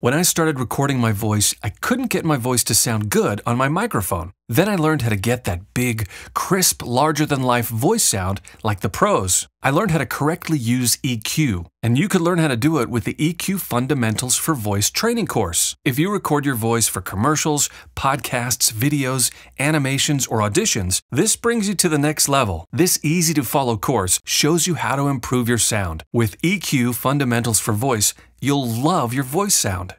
When I started recording my voice, I couldn't get my voice to sound good on my microphone. Then I learned how to get that big, crisp, larger than life voice sound like the pros. I learned how to correctly use EQ, and you can learn how to do it with the EQ Fundamentals for Voice training course. If you record your voice for commercials, podcasts, videos, animations, or auditions, this brings you to the next level. This easy to follow course shows you how to improve your sound. With EQ Fundamentals for Voice, you'll love your voice sound.